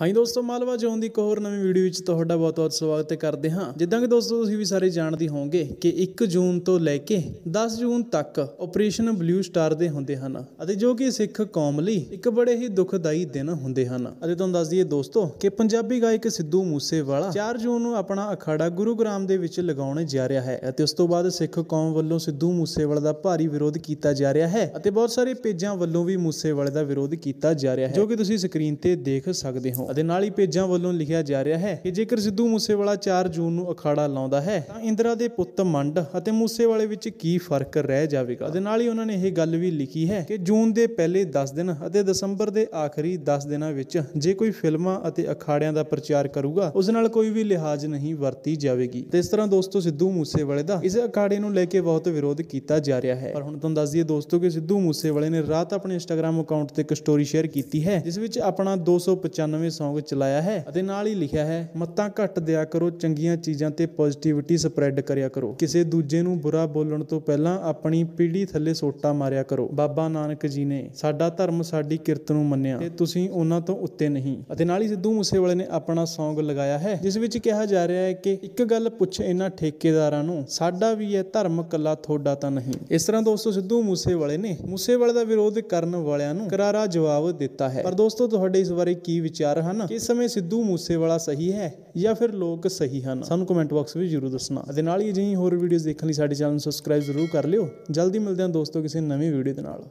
ਹਾਂ ਦੋਸਤੋ ਮਾਲਵਾ ਜੋਨ ਦੀ ਇੱਕ ਹੋਰ ਨਵੀਂ ਵੀਡੀਓ ਵਿੱਚ ਤੁਹਾਡਾ ਬਹੁਤ-ਬਹੁਤ ਸਵਾਗਤ ਕਰਦੇ ਹਾਂ ਜਿੱਦਾਂ ਕਿ ਦੋਸਤੋ ਤੁਸੀਂ ਵੀ ਸਾਰੇ ਜਾਣਦੇ ਹੋਵੋਗੇ ਕਿ 1 ਜੂਨ ਤੋਂ ਲੈ ਕੇ 10 ਜੂਨ ਤੱਕ ਆਪਰੇਸ਼ਨ ਬਲੂ ਸਟਾਰ ਦੇ ਹੁੰਦੇ ਹਨ ਅਤੇ ਜੋ ਕਿ ਸਿੱਖ ਕੌਮ ਲਈ ਇੱਕ ਬੜੇ ਹੀ ਦੁਖਦਾਈ ਦਿਨ ਹੁੰਦੇ ਹਨ ਅਤੇ ਤੁਹਾਨੂੰ ਦੱਸ ਦਈਏ ਦੋਸਤੋ ਕਿ ਪੰਜਾਬੀ ਗਾਇਕ ਸਿੱਧੂ ਮੂਸੇਵਾਲਾ 4 ਜੂਨ ਨੂੰ ਆਪਣਾ ਅਖਾੜਾ ਗੁਰੂਗ੍ਰਾਮ ਦੇ ਵਿੱਚ ਲਗਾਉਣ ਜਾ ਰਿਹਾ ਹੈ ਅਤੇ ਉਸ ਤੋਂ ਬਾਅਦ ਸਿੱਖ ਕੌਮ ਵੱਲੋਂ ਸਿੱਧੂ ਮੂਸੇਵਾਲਾ ਦਾ ਭਾਰੀ ਵਿਰੋਧ ਕੀਤਾ ਜਾ ਰਿਹਾ ਹੈ ਅਤੇ ਬਹੁਤ ਸਾਰੇ ਪੇਜਾਂ ਵੱਲੋਂ ਵੀ ਮੂਸੇਵਾਲੇ ਦਾ ਵਿਰੋਧ ਕੀਤਾ ਜਾ ਰਿਹਾ ਹੈ ਜੋ ਕਿ ਤੁਸੀਂ ਸਕਰੀਨ ਤੇ ਦੇਖ ਸਕਦੇ ਹੋ ਅਤੇ ਨਾਲ ਹੀ ਪੇਜਾਂ ਵੱਲੋਂ ਲਿਖਿਆ ਜਾ ਰਿਹਾ ਹੈ ਕਿ ਜੇਕਰ ਸਿੱਧੂ ਮੂਸੇਵਾਲਾ 4 ਜੂਨ ਨੂੰ ਅਖਾੜਾ ਲਾਉਂਦਾ ਹੈ ਤਾਂ ਇੰਦਰਾ ਦੇ ਪੁੱਤ ਮੰਡ ਅਤੇ ਮੂਸੇਵਾਲੇ ਵਿੱਚ ਕੀ ਫਰਕ ਰਹਿ ਜਾਵੇਗਾ ਅਤੇ ਨਾਲ ਹੀ ਉਹਨਾਂ ਨੇ ਇਹ ਗੱਲ ਵੀ ਲਿਖੀ ਹੈ ਕਿ ਜੂਨ ਦੇ ਪਹਿਲੇ 10 ਦਿਨ ਅਤੇ ਦਸੰਬਰ ਦੇ ਆਖਰੀ 10 ਦਿਨਾਂ ਵਿੱਚ ਜੇ ਕੋਈ ਫਿਲਮਾਂ ਅਤੇ ਅਖਾੜਿਆਂ ਦਾ ਪ੍ਰਚਾਰ ਕਰੂਗਾ ਉਸ ਨਾਲ ਕੋਈ ਵੀ ਲਿਹਾਜ਼ ਨਹੀਂ ਵਰਤੀ ਜਾਵੇਗੀ ਤੇ ਇਸ ਤਰ੍ਹਾਂ ਦੋਸਤੋ ਸਿੱਧੂ ਮੂਸੇਵਾਲੇ ਦਾ ਇਸ ਅਖਾੜੇ ਨੂੰ ਲੈ ਕੇ ਬਹੁਤ ਵਿਰੋਧ ਕੀਤਾ ਜਾ ਰਿਹਾ ਹੈ ਪਰ ਹੁਣ ਤੁਹਾਨੂੰ ਦੱਸ ਦਈਏ ਦੋਸਤੋ ਕਿ ਸਿੱਧੂ ਮੂਸੇਵਾਲੇ ਨੇ ਰਾਤ ਆਪਣੇ ਇੰਸਟਾਗ੍ਰam ਅਕਾਊਂਟ ਤੇ ਇੱਕ ਸਟੋਰੀ ਸ਼ੇਅਰ ਕੀਤੀ ਹੈ ਜਿਸ ਵਿੱਚ ਆਪਣਾ 295 ਸੌਂਗ ਚਲਾਇਆ ਹੈ ਅਤੇ ਨਾਲ ਹੀ ਲਿਖਿਆ ਹੈ ਮੱਤਾਂ ਘੱਟ ਦਿਆ ਕਰੋ ਚੰਗੀਆਂ ਚੀਜ਼ਾਂ ਤੇ ਪੋਜ਼ਿਟਿਵਿਟੀ ਸਪਰੈਡ ਕਰਿਆ ਕਰੋ ਕਿਸੇ ਦੂਜੇ ਨੂੰ ਬੁਰਾ ਬੋਲਣ ਤੋਂ ਪਹਿਲਾਂ ਆਪਣੀ ਪੀੜੀ ਥੱਲੇ ਸੋਟਾ ਮਾਰਿਆ ਕਰੋ ਬਾਬਾ ਨਾਨਕ ਜੀ ਨੇ ਸਾਡਾ ਧਰਮ ਸਾਡੀ ਕਿਰਤ ਨੂੰ ਮੰਨਿਆ ਤੇ ਤੁਸੀਂ ਉਹਨਾਂ ਤੋਂ ਉੱਤੇ ਨਹੀਂ ਅਤੇ ਨਾਲ ਹੀ ਸਿੱਧੂ ਮੂਸੇਵਾਲੇ ਨੇ ਆਪਣਾ ਸੌਂਗ ਲਗਾਇਆ ਹੈ ਜਿਸ ਵਿੱਚ ਕਿਹਾ ਜਾ ਰਿਹਾ ਹੈ ਕਿ ਇੱਕ ਗੱਲ ਪੁੱਛ ਇਹਨਾਂ ਠੇਕੇਦਾਰਾਂ ਨੂੰ ਸਾਡਾ ਵੀ ਹੈ ਧਰਮ ਕੱਲਾ ਥੋੜਾ ਤਾਂ ਨਹੀਂ ਇਸ ਤਰ੍ਹਾਂ ਦੋਸਤੋ ਸਿੱਧੂ ਮੂਸੇਵਾਲੇ ਨੇ ਮੂਸੇਵਾਲੇ ਦਾ ਵਿਰੋਧ ਕਰਨ ਵਾਲਿਆਂ ਨੂੰ ਕਰਾਰਾ ਜਵਾਬ ਦਿੱਤਾ ਹੈ ਪਰ ਦੋਸਤੋ ਤੁਹਾਡੇ ਇਸ ਬਾਰੇ ਕੀ ਵਿਚਾਰ ਹਨ ਕਿਸ ਸਮੇਂ ਸਿੱਧੂ ਮੂਸੇਵਾਲਾ ਸਹੀ ਹੈ ਜਾਂ ਫਿਰ ਲੋਕ ਸਹੀ ਹਨ ਸਾਨੂੰ ਕਮੈਂਟ ਬਾਕਸ ਵਿੱਚ ਜ਼ਰੂਰ ਦੱਸਣਾ ਅਤੇ ਨਾਲ ਹੀ ਅਜਿਹੀ ਹੋਰ ਵੀਡੀਓਜ਼ ਦੇਖਣ ਲਈ ਸਾਡੇ ਚੈਨਲ ਨੂੰ ਸਬਸਕ੍ਰਾਈਬ ਜ਼ਰੂਰ ਕਰ ਲਿਓ ਜਲਦੀ ਮਿਲਦੇ ਹਾਂ ਦੋਸਤੋ ਕਿਸੇ ਨਵੀਂ ਵੀਡੀਓ ਦੇ ਨਾਲ